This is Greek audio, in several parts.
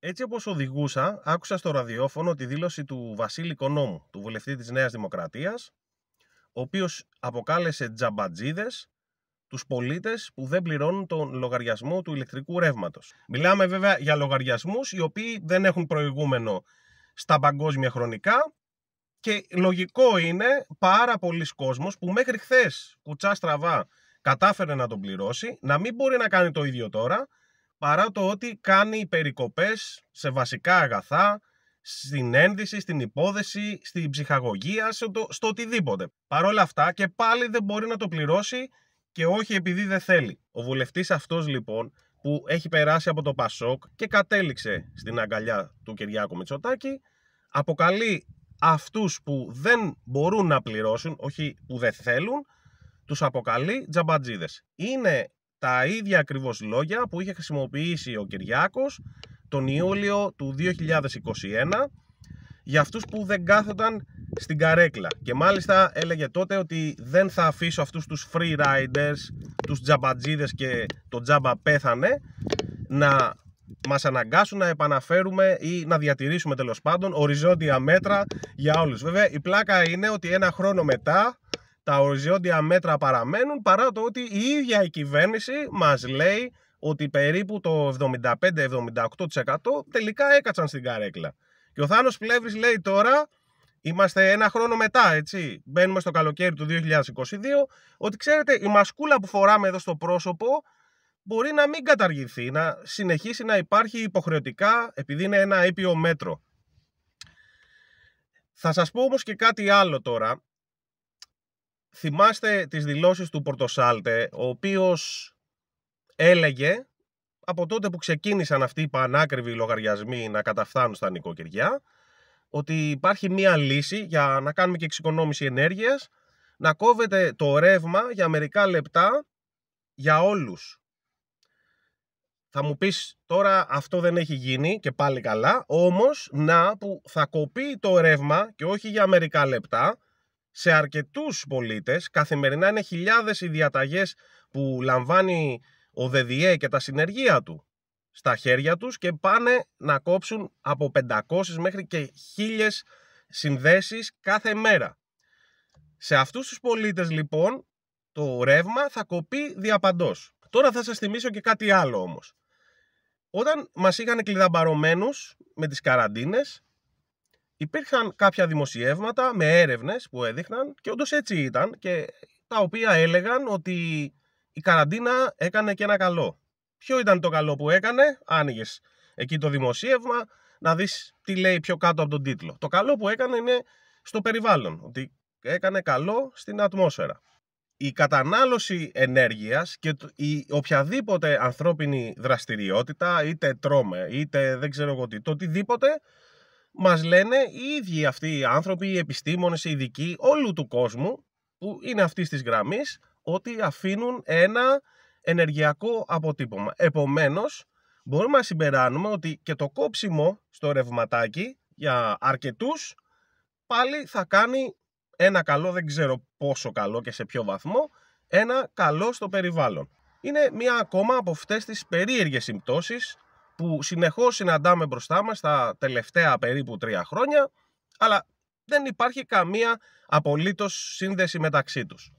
Έτσι όπως οδηγούσα, άκουσα στο ραδιόφωνο τη δήλωση του Βασίλη Κονόμου, του βουλευτή της Νέας Δημοκρατίας, ο οποίος αποκάλεσε τζαμπατζίδες τους πολίτες που δεν πληρώνουν τον λογαριασμό του ηλεκτρικού ρεύματος. Μιλάμε βέβαια για λογαριασμούς οι οποίοι δεν έχουν προηγούμενο στα παγκόσμια χρονικά και λογικό είναι πάρα πολλοί κόσμος που μέχρι χθες κουτσά στραβά κατάφερε να τον πληρώσει, να μην μπορεί να κάνει το ίδιο τώρα παρά το ότι κάνει περικοπές σε βασικά αγαθά, στην ένδυση, στην υπόδεση, στην ψυχαγωγία, στο, στο οτιδήποτε. Παρ' όλα αυτά και πάλι δεν μπορεί να το πληρώσει και όχι επειδή δεν θέλει. Ο βουλευτής αυτός λοιπόν που έχει περάσει από το Πασόκ και κατέληξε στην αγκαλιά του Κυριάκου Μητσοτάκη αποκαλεί αυτούς που δεν μπορούν να πληρώσουν, όχι που δεν θέλουν, τους αποκαλεί τζαμπατζίδες. Είναι τα ίδια ακριβώς λόγια που είχε χρησιμοποιήσει ο Κυριάκος τον Ιούλιο του 2021 για αυτούς που δεν κάθονταν στην καρέκλα. Και μάλιστα έλεγε τότε ότι δεν θα αφήσω αυτούς τους free riders, τους τζαμπατζίδες και το τζάμπα πέθανε να μας αναγκάσουν να επαναφέρουμε ή να διατηρήσουμε τέλος πάντων οριζόντια μέτρα για όλους. Βέβαια η πλάκα είναι ότι ένα χρόνο μετά τα οριζόντια μέτρα παραμένουν παρά το ότι η ίδια η κυβέρνηση μας λέει ότι περίπου το 75-78% τελικά έκατσαν στην καρέκλα. Και ο Θάνος Πλεύρης λέει τώρα, είμαστε ένα χρόνο μετά, έτσι, μπαίνουμε στο καλοκαίρι του 2022, ότι ξέρετε η μασκούλα που φοράμε εδώ στο πρόσωπο μπορεί να μην καταργηθεί, να συνεχίσει να υπάρχει υποχρεωτικά επειδή είναι ένα ήπιο μέτρο. Θα σας πω όμως και κάτι άλλο τώρα, θυμάστε τις δηλώσεις του Πορτοσάλτε, ο οποίος έλεγε από τότε που ξεκίνησαν αυτοί οι πανάκριβοι λογαριασμοί να καταφθάνουν στα νοικοκυριά, ότι υπάρχει μία λύση για να κάνουμε και εξοικονόμηση ενέργειας, να κόβεται το ρεύμα για μερικά λεπτά για όλους. Θα μου πεις τώρα αυτό δεν έχει γίνει και πάλι καλά, όμως να που θα κοπεί το ρεύμα και όχι για μερικά λεπτά, σε αρκετούς πολίτες. Καθημερινά είναι χιλιάδες οι διαταγές που λαμβάνει ο ΔΔΕ και τα συνεργεία του στα χέρια τους και πάνε να κόψουν από 500 μέχρι και 1000 συνδέσεις κάθε μέρα. Σε αυτούς τους πολίτες λοιπόν το ρεύμα θα κοπεί διαπαντός. Τώρα θα σας θυμίσω και κάτι άλλο όμως. Όταν μας είχαν κλειδαμπαρωμένους με τις καραντίνες, υπήρχαν κάποια δημοσιεύματα με έρευνες που έδειχναν και όντως έτσι ήταν και τα οποία έλεγαν ότι η καραντίνα έκανε και ένα καλό. Ποιο ήταν το καλό που έκανε, άνοιγες εκεί το δημοσίευμα να δεις τι λέει πιο κάτω από τον τίτλο. Το καλό που έκανε είναι στο περιβάλλον, ότι έκανε καλό στην ατμόσφαιρα. Η κατανάλωση ενέργειας και η οποιαδήποτε ανθρώπινη δραστηριότητα, είτε τρώμε, είτε δεν ξέρω εγώ τι, το οτιδήποτε, Μας λένε οι ίδιοι αυτοί οι άνθρωποι, οι επιστήμονες, οι ειδικοί όλου του κόσμου που είναι αυτής της γραμμής ότι αφήνουν ένα ενεργειακό αποτύπωμα. Επομένως, μπορούμε να συμπεράνουμε ότι και το κόψιμο στο ρευματάκι για αρκετούς πάλι θα κάνει ένα καλό, δεν ξέρω πόσο καλό και σε ποιο βαθμό, ένα καλό στο περιβάλλον. Είναι μία ακόμα από αυτές τις περίεργες συμπτώσεις που συνεχώς συναντάμε μπροστά μας τα τελευταία περίπου τρία χρόνια, αλλά δεν υπάρχει καμία απολύτως σύνδεση μεταξύ τους.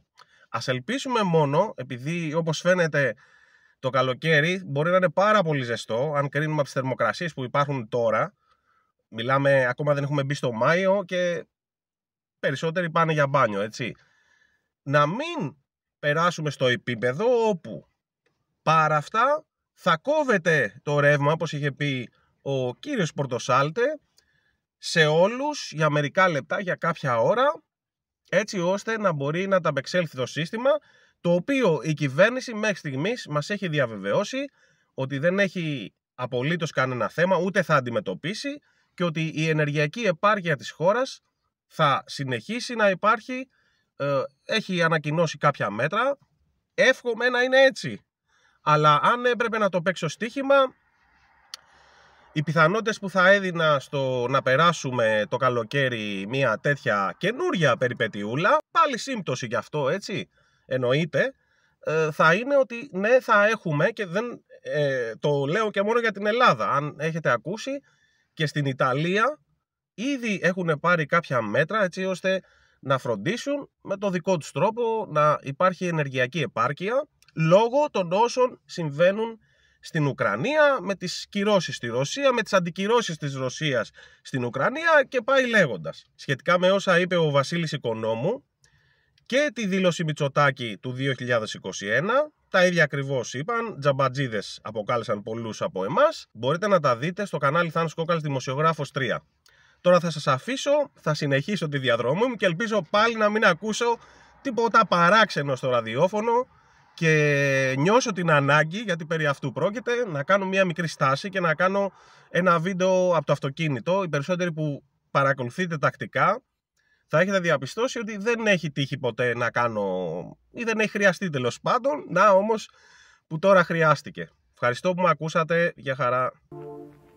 Ας ελπίσουμε μόνο, επειδή όπως φαίνεται το καλοκαίρι μπορεί να είναι πάρα πολύ ζεστό, αν κρίνουμε από τις θερμοκρασίες που υπάρχουν τώρα, μιλάμε, ακόμα δεν έχουμε μπει στο Μάιο και περισσότεροι πάνε για μπάνιο, έτσι. Να μην περάσουμε στο επίπεδο όπου παρά αυτά θα κόβεται το ρεύμα, όπως είχε πει ο κύριος Πορτοσάλτε, σε όλους για μερικά λεπτά, για κάποια ώρα, έτσι ώστε να μπορεί να τα το σύστημα, το οποίο η κυβέρνηση μέχρι στιγμής μας έχει διαβεβαιώσει ότι δεν έχει απολύτως κανένα θέμα, ούτε θα αντιμετωπίσει και ότι η ενεργειακή επάρκεια της χώρας θα συνεχίσει να υπάρχει, ε, έχει ανακοινώσει κάποια μέτρα. Εύχομαι να είναι έτσι. Αλλά αν έπρεπε να το παίξω στοίχημα, οι πιθανότητες που θα έδινα στο να περάσουμε το καλοκαίρι μια τέτοια καινούρια περιπετιούλα, πάλι σύμπτωση γι' αυτό έτσι, εννοείται, ε, θα είναι ότι ναι θα έχουμε και δεν ε, το λέω και μόνο για την Ελλάδα. Αν έχετε ακούσει και στην Ιταλία ήδη έχουν πάρει κάποια μέτρα έτσι ώστε να φροντίσουν με το δικό τους τρόπο να υπάρχει ενεργειακή επάρκεια λόγω των όσων συμβαίνουν στην Ουκρανία, με τις κυρώσεις στη Ρωσία, με τις αντικυρώσεις της Ρωσίας στην Ουκρανία και πάει λέγοντας. Σχετικά με όσα είπε ο Βασίλης Οικονόμου και τη δήλωση Μητσοτάκη του 2021, τα ίδια ακριβώς είπαν, τζαμπατζίδες αποκάλεσαν πολλούς από εμάς. Μπορείτε να τα δείτε στο κανάλι Θάνος Κόκαλης Δημοσιογράφος 3. Τώρα θα σας αφήσω, θα συνεχίσω τη διαδρομή μου και ελπίζω πάλι να μην ακούσω τίποτα παράξενο στο ραδιόφωνο και νιώσω την ανάγκη, γιατί περί αυτού πρόκειται, να κάνω μια μικρή στάση και να κάνω ένα βίντεο από το αυτοκίνητο. Οι περισσότεροι που παρακολουθείτε τακτικά θα έχετε διαπιστώσει ότι δεν έχει τύχει ποτέ να κάνω ή δεν έχει χρειαστεί τέλος πάντων. Να όμως που τώρα χρειάστηκε. Ευχαριστώ που με ακούσατε. Για χαρά.